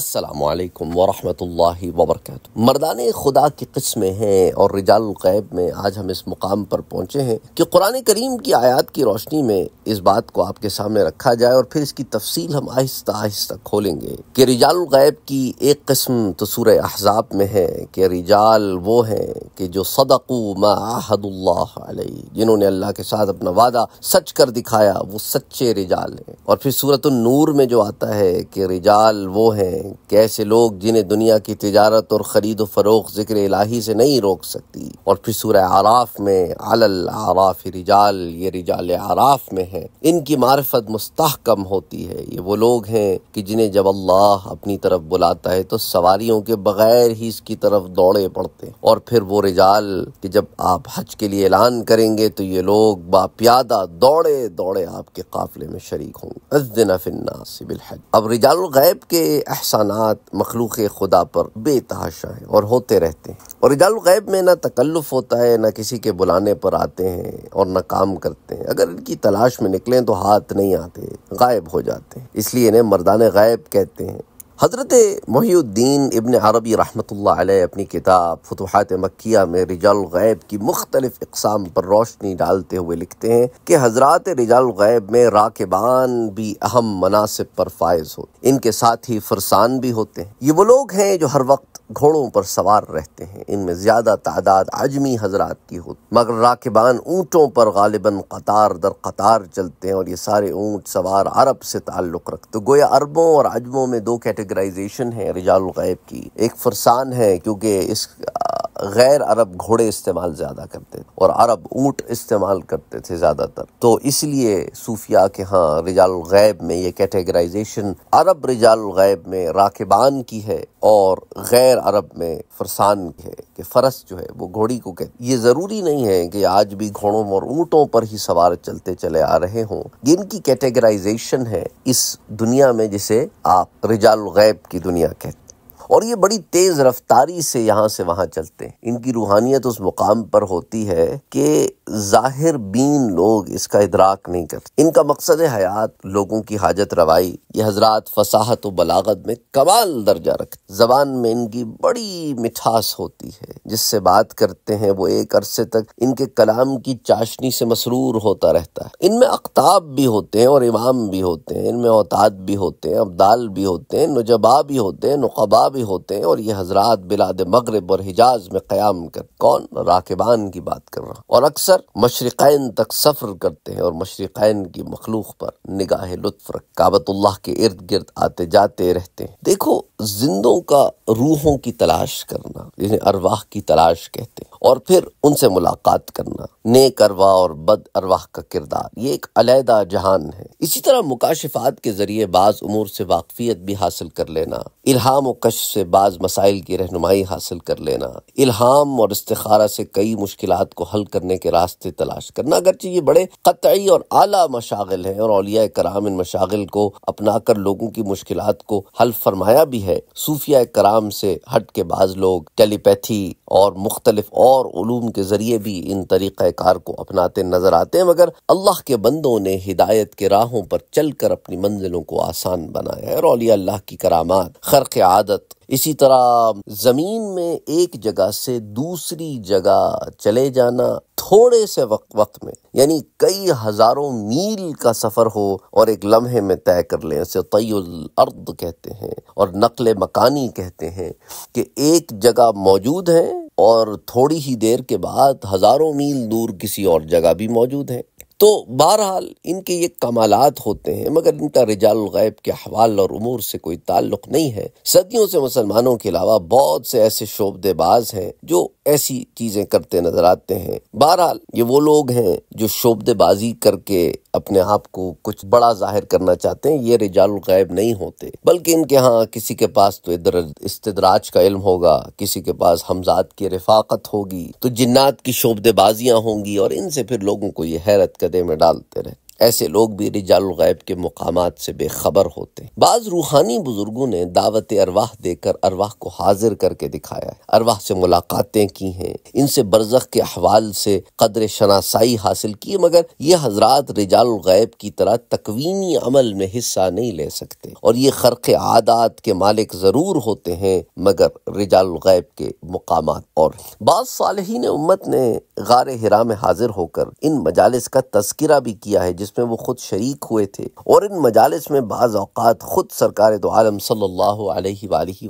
असलकम वरहमल वबरक खुदा की किस्में हैं और रिजाल में आज हम इस मुकाम पर पहुँचे हैं कि कुरान करीम की आयात की रोशनी में इस बात को आपके सामने रखा जाए और फिर इसकी तफसील हम आहिस्ता आहिस्ता खोलेंगे कि रिजाल की एक किस्म तो सूर अहजाब में है कि रिजाल वो हैं कि जो सदकू माहदुल्लाह जिन्होंने अल्लाह के साथ अपना वादा सच कर दिखाया वो सच्चे रिजाल हैं और फिर सूरत नूर में जो आता है कि रिजाल वो हैं कैसे लोग जिन्हें दुनिया की तजारत और ख़रीद फ़रोख ज़िक्र इलाही से नहीं रोक सकती और फिर सूर आराफ में अलल आराफ रिजाल ये रिजाल आराफ में है इनकी मार्फत मुस्तकम होती है ये वो लोग हैं कि जिन्हें जब अल्लाह अपनी तरफ बुलाता है तो सवारियों के बगैर ही इसकी तरफ दौड़े पड़ते हैं और फिर वो रिजाल कि जब आप हज के लिए ऐलान करेंगे तो ये लोग बाप्यादा दौड़े दौड़े आपके काफिले में शरीक होंगे अब रिजाल गैब के एहसानात मखलूक खुदा पर बेतहाशा हैं और होते रहते हैं और गैब में ना तकल्लुफ़ होता है ना किसी के बुलाने पर आते हैं और ना काम करते हैं अगर इनकी तलाश में निकलें तो हाथ नहीं आते गायब हो जाते हैं इसलिए इन्हें मर्दान गायब कहते हैं हज़रत महीद्दीन इबन अरबी रहमत अपनी किताब फ़तहत मक्या में रिजाल गैब की मुख्तलिफ इकसाम पर रोशनी डालते हुए लिखते हैं कि हजरत रिजाल गैब में राकेबान भी अहम मनासिब पर फायज हो इनके साथ ही फरसान भी होते हैं ये वो लोग हैं जो हर वक्त घोड़ों पर सवार रहते हैं इनमें ज़्यादा तादाद आजमी हजरात की होती मगर राकेबान ऊँटों पर गालिबा कतार दर कतार चलते हैं और ये सारे ऊँट सवार अरब से ताल्लुक़ रखते गोया अरबों और अजमों में दो कैटेगरी कैटेगराइजेशन है गैब की एक फरसान है क्योंकि इस गैर अरब घोड़े इस्तेमाल ज़्यादा करते थे और अरब ऊँट इस्तेमाल करते थे ज़्यादातर तो इसलिए सूफिया के हाँ रिजाल गैब में ये कैटेगराइजेशन अरब रिजाल गैब में राकेबान की है और गैर अरब में फरसान की है कि फ़रस जो है वो घोड़ी को कहते ये ज़रूरी नहीं है कि आज भी घोड़ों और ऊँटों पर ही सवार चलते चले आ रहे हों जिनकी कैटेगराइजेशन है इस दुनिया में जिसे आप रिजाल गैब की दुनिया कहते और ये बड़ी तेज़ रफ्तारी से यहाँ से वहाँ चलते हैं इनकी रूहानियत उस मुकाम पर होती है कि ज़ाहिर बीन लोग इसका इदराक नहीं करते इनका मकसद हयात लोगों की हाजत रवाई ये हजरात फसाहत व बलागत में कमाल दर्जा रखते जबान में इनकी बड़ी मिठास होती है जिससे बात करते हैं वो एक अरसे तक इनके कलाम की चाशनी से मसरूर होता रहता है इनमें अख्ताब भी होते हैं और इमाम भी होते हैं इनमें औताद भी होते हैं अब्दाल भी होते हैं नजबा भी होते हैं नुकबा भी भी होते हैं और ये हजरात बिलाद मगरब और हिजाज में क़्याम कर कौन राकेबान की बात कर रहा और अक्सर मशरक़ैन तक सफ़र करते हैं और मशरक़ैन की मखलूक पर निगाह लुत्फ काबतुल्लाह के इर्द गिर्द आते जाते रहते हैं देखो जिंदों का रूहों की तलाश करना जिन्हें अरवाह की तलाश कहते हैं और फिर उनसे मुलाकात करना नेक अरवा और बद अरवाह का किरदार ये एक अलहदा जहान है इसी तरह मुकाशिफात के जरिए बाज उमूर से वाकफियत भी हासिल कर लेना इल्हाम और कश से बाज मसाइल की रहनुमाई हासिल कर लेना इल्हाम और इस्तारा से कई मुश्किल को हल करने के रास्ते तलाश करना अगरचे ये बड़े कतई और आला मशागिल हैं और अलिया कराम इन मशागिल को अपना कर लोगों की मुश्किल को हल फरमाया भी है है सूफिया कराम से हट के बाज लोग टेलीपैथी और मुख्तलिफ और उलूम के जरिए भी इन तरीक़ार को अपनाते नजर आते हैं मगर अल्लाह के बंदों ने हिदायत के राहों पर चल कर अपनी मंजिलों को आसान बनाया है और अलिया अल्लाह की करामात खर्क आदत इसी तरह ज़मीन में एक जगह से दूसरी जगह चले जाना थोड़े से वक्त वक्त में यानी कई हज़ारों मील का सफ़र हो और एक लम्हे में तय कर लें उसे तयल अर्द कहते हैं और नकल मकानी कहते हैं कि एक जगह मौजूद है और थोड़ी ही देर के बाद हज़ारों मील दूर किसी और जगह भी मौजूद है तो बहरहाल इनके ये कमालत होते हैं मगर इनका गैब के हवाल और उमूर से कोई ताल्लुक नहीं है सदियों से मुसलमानों के अलावा बहुत से ऐसे शोबदेबाज हैं जो ऐसी चीजें करते नजर आते हैं बहरहाल ये वो लोग हैं जो शोबदेबाजी करके अपने आप को कुछ बड़ा जाहिर करना चाहते हैं ये गैब नहीं होते बल्कि इनके यहाँ किसी के पास तो इधर इस्तराज का इल्म होगा किसी के पास हमजात की रफाकत होगी तो जिन्नात की शोबदेबाजियां होंगी और इनसे फिर लोगों को ये हैरत कर कचरे में डालते रहते ऐसे लोग भी रिजालगैब के मकाम से बेखबर होते हैं बाज़ रूहानी बुजुर्गों ने दावत अरवाह देकर अरवाह को हाजिर करके दिखाया है अरवाह से मुलाकातें की हैं इनसे बरजक के अहवाल से कदर शनासाई हासिल की मगर ये हजरात रिजालगैब की तरह तकवीनी अमल में हिस्सा नहीं ले सकते और ये खरक आदात के मालिक ज़रूर होते हैं मगर रिजालगैब के मकाम और बाद साल उम्मत ने गार हिरा में हाजिर होकर इन मजालस का तस्करा भी किया है जिस जिसमें वो खुद शरीक हुए थे और इन मजालस में बाज़ अवत खुद सरकार तो आलम सल्ला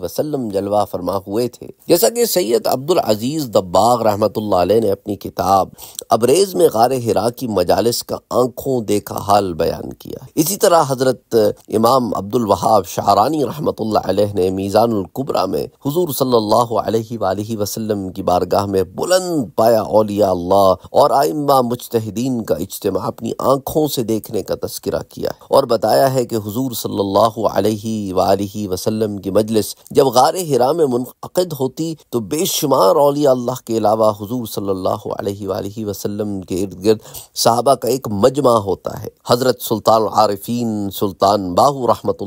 वसलम जलवा फरमा हुए थे जैसा कि सैयद अब्दुल अजीज़ दब्बाग रहमत ने अपनी किताब अबरेज में गार हिरा की मजालस का आंखों देखा हाल बयान किया इसी तरह हजरत इमाम अब्दुल वहाब शाहरानी रहमत ने मीज़ानकुबरा में हजूर सल्ला वसलम की बारगाह में बुलंद पाया अलिया और आइम्मा मुजतहदीन का इज्तम अपनी आंखों से देखने का तस्करा किया है और बताया है कि हजूर सल्लल्लाहु अलैहि की मजलिस जब गार हिरा में मुनद होती तो बेशुमार अलिया अल्लाह के अलावा हजूर सल्लल्लाहु अलैहि के इर्द गिर्द साहबा का एक मजमा होता है हज़रत सुल्तान आरफीन सुल्तान बाहू रहमत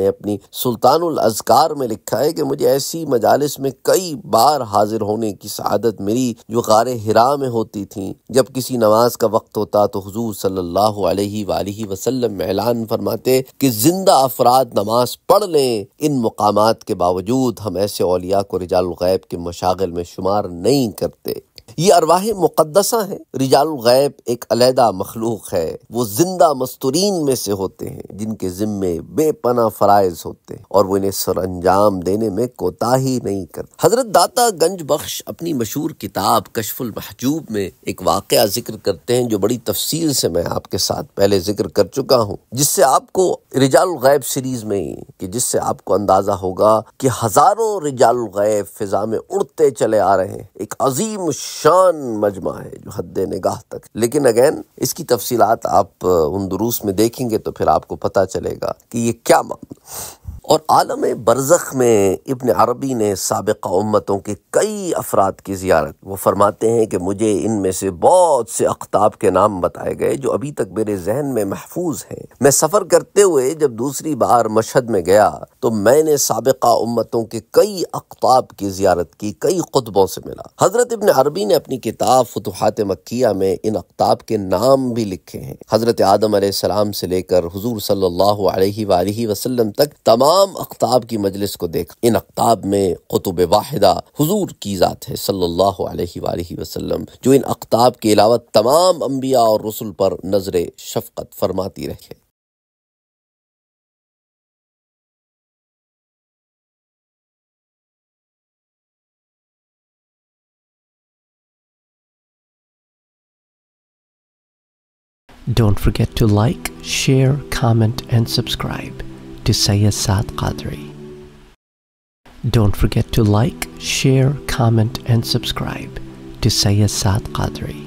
ने अपनी सुल्तान अजकार में लिखा है कि मुझे ऐसी मजालस में कई बार हाजिर होने की शहादत मिली जो गार हिरा में होती थी जब किसी नमाज का वक्त होता तो हजूर सल्लल्लाहु अलैहि वसल्लम ऐलान फरमाते कि जिंदा अफराद नमाज पढ़ लें इन मकाम के बावजूद हम ऐसे अलिया को रिजाल गैब के मशागल में शुमार नहीं करते ये अरवाह मुकदसा है रिजाल गैब एक अलहदा मखलूक है वो जिंदा मस्तूरीन में से होते हैं जिनके जिम्मे बेपना फ़राइज होते हैं और वो इन्हें सर अंजाम देने में कोताही नहीं करते हजरत दाता गंज बख्श अपनी मशहूर किताब कशफुल महजूब में एक वाक़ जिक्र करते हैं जो बड़ी तफसील से मैं आपके साथ पहले जिक्र कर चुका हूँ जिससे आपको रिजाल गैब सीरीज में कि जिससे आपको अंदाजा होगा कि हजारों रिजाल गैब फिजा में उड़ते चले आ रहे हैं एक अजीम शान मजमा है जो हद निगाह तक लेकिन अगेन इसकी तफसीलात आप उन दुरूस में देखेंगे तो फिर आपको पता चलेगा कि ये क्या मामला और आलम बरज़ में इबन अरबी ने सबक़ा उम्मतों के कई अफराद की ज़्यारत वो फरमाते हैं कि मुझे इनमें से बहुत से अख्ताब के नाम बताए गए जो अभी तक मेरे जहन में महफूज हैं मैं सफ़र करते हुए जब दूसरी बार मशहद में गया तो मैंने सबक़ा उम्मतों के कई अख्ताब की ज़्यारत की कई खुतबों से मिला हज़रत इबन अरबी ने अपनी किताब फतहात मक्या में इन अख्ताब के नाम भी लिखे हैं हज़रत आदम आसमाम से लेकर हजूर सल्ला वसम तक तमाम तमाम अख्ताब की मजलिस को देख इन अख्ताब में कुतुब वाहिदा हजूर की ज़ात है सल्लल्लाहु अलैहि वसल्लम जो इन अख्ताब के अलावा तमाम अम्बिया और रसुल पर नजर शफकत फरमाती रहे Don't forget to like, share, comment, and subscribe. to Sayyasat Qadri. Don't forget to like, share, comment and subscribe to Sayyasat Qadri.